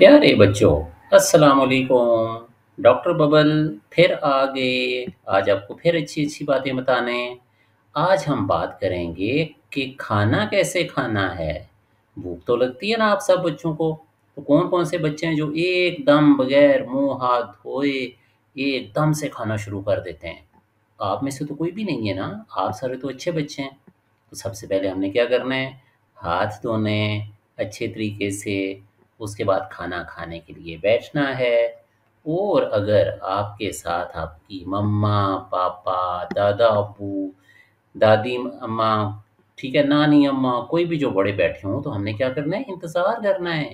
प्यारे बच्चों अस्सलाम वालेकुम डॉक्टर बबल फिर आ गए आज आपको फिर अच्छी अच्छी बातें बताने आज हम बात करेंगे कि खाना कैसे खाना है भूख तो लगती है ना आप सब बच्चों को तो कौन कौन से बच्चे हैं जो एकदम बगैर मुंह हाथ धोए एकदम से खाना शुरू कर देते हैं आप में से तो कोई भी नहीं है ना आप सारे तो अच्छे बच्चे हैं तो सबसे पहले हमने क्या करना है हाथ धोने अच्छे तरीके से उसके बाद खाना खाने के लिए बैठना है और अगर आपके साथ आपकी मम्मा पापा दादा अबू दादी अम्मा ठीक है नानी अम्मा कोई भी जो बड़े बैठे हों तो हमने क्या करना है इंतज़ार करना है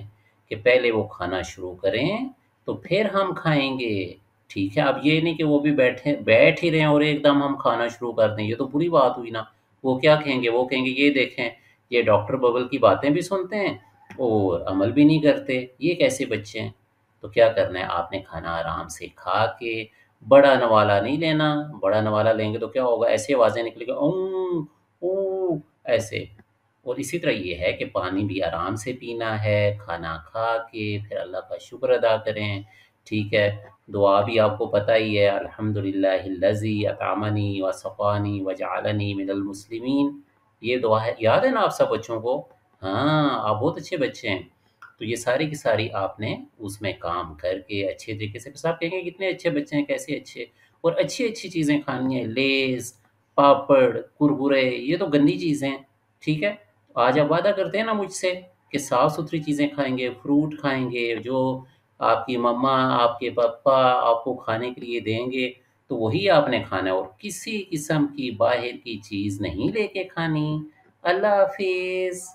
कि पहले वो खाना शुरू करें तो फिर हम खाएंगे ठीक है अब ये नहीं कि वो भी बैठे बैठ ही रहे हैं और एकदम हम खाना शुरू कर दें ये तो बुरी बात हुई ना वो क्या कहेंगे वो कहेंगे ये देखें ये डॉक्टर बबल की बातें भी सुनते हैं और अमल भी नहीं करते ये कैसे बच्चे हैं तो क्या करना है आपने खाना आराम से खा के बड़ा नवाला नहीं लेना बड़ा नवाला लेंगे तो क्या होगा ऐसे आवाज़ें निकलेगी ओम ओ ऐसे और इसी तरह ये है कि पानी भी आराम से पीना है खाना खा के फिर अल्लाह का शुक्र अदा करें ठीक है दुआ भी आपको पता ही है अलहमदिल्लाजी अतामनी व सफ़ानी व जालनी मिनल ये दुआ है याद है ना आप सब बच्चों को हाँ आप बहुत अच्छे बच्चे हैं तो ये सारी की सारी आपने उसमें काम करके अच्छे तरीके से बस आप कहेंगे कितने अच्छे बच्चे हैं कैसे अच्छे और अच्छी अच्छी चीज़ें खानी है लेस पापड़ कुरकुरे ये तो गंदी चीज़ें हैं ठीक है तो आज आप वादा करते हैं ना मुझसे कि साफ़ सुथरी चीज़ें खाएंगे फ्रूट खाएंगे जो आपकी मम्मा आपके पापा आपको खाने के लिए देंगे तो वही आपने खाना है और किसी किस्म की बाहर की चीज़ नहीं लेके खानी अल्लाह हाफिज़